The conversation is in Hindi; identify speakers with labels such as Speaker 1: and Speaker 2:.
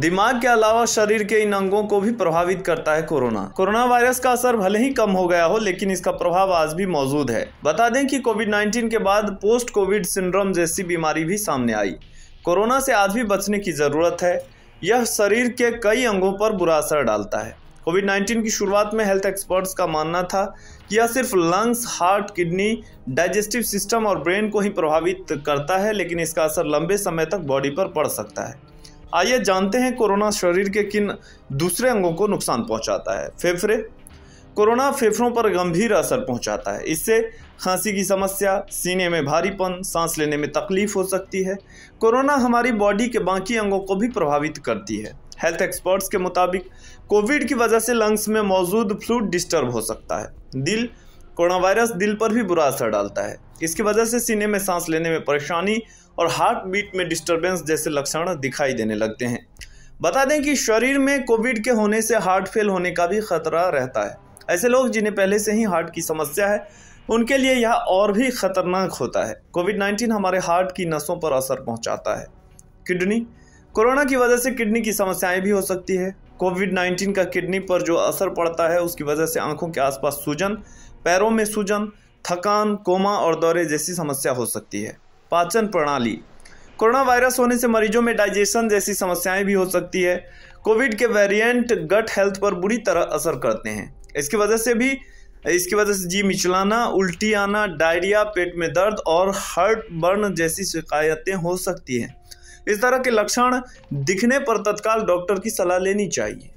Speaker 1: दिमाग के अलावा शरीर के इन अंगों को भी प्रभावित करता है कोरोना कोरोना वायरस का असर भले ही कम हो गया हो लेकिन इसका प्रभाव आज भी मौजूद है बता दें कि कोविड 19 के बाद पोस्ट कोविड सिंड्रोम जैसी बीमारी भी सामने आई कोरोना से आज भी बचने की ज़रूरत है यह शरीर के कई अंगों पर बुरा असर डालता है कोविड 19 की शुरुआत में हेल्थ एक्सपर्ट्स का मानना था कि यह सिर्फ lungs heart kidney digestive system और ब्रेन को ही प्रभावित करता है लेकिन इसका असर लंबे समय तक बॉडी पर पड़ सकता है आइए जानते हैं कोरोना शरीर के किन दूसरे अंगों को नुकसान पहुंचाता है फेफड़े कोरोना फेफड़ों पर गंभीर असर पहुंचाता है इससे खांसी की समस्या सीने में भारीपन सांस लेने में तकलीफ हो सकती है कोरोना हमारी बॉडी के बाकी अंगों को भी प्रभावित करती है हेल्थ एक्सपर्ट्स के मुताबिक कोविड की वजह से लंग्स में मौजूद फ्लूड डिस्टर्ब हो सकता है दिल कोरोना वायरस दिल पर भी बुरा असर डालता है इसकी वजह से सीने में सांस लेने में परेशानी और हार्ट बीट में डिस्टर्बेंस जैसे लक्षण दिखाई देने लगते हैं बता दें कि शरीर में कोविड के होने से हार्ट फेल होने का भी खतरा रहता है ऐसे लोग जिन्हें पहले से ही हार्ट की समस्या है उनके लिए यह और भी खतरनाक होता है कोविड 19 हमारे हार्ट की नसों पर असर पहुंचाता है किडनी कोरोना की वजह से किडनी की समस्याएं भी हो सकती है कोविड 19 का किडनी पर जो असर पड़ता है उसकी वजह से आंखों के आसपास सूजन पैरों में सूजन थकान कोमा और दौरे जैसी समस्या हो सकती है पाचन प्रणाली कोरोना वायरस होने से मरीजों में डाइजेशन जैसी समस्याएं भी हो सकती है कोविड के वेरिएंट गट हेल्थ पर बुरी तरह असर करते हैं इसकी वजह से भी इसकी वजह से जी मिचलाना उल्टी आना डायरिया पेट में दर्द और हार्ट बर्न जैसी शिकायतें हो सकती हैं इस तरह के लक्षण दिखने पर तत्काल डॉक्टर की सलाह लेनी चाहिए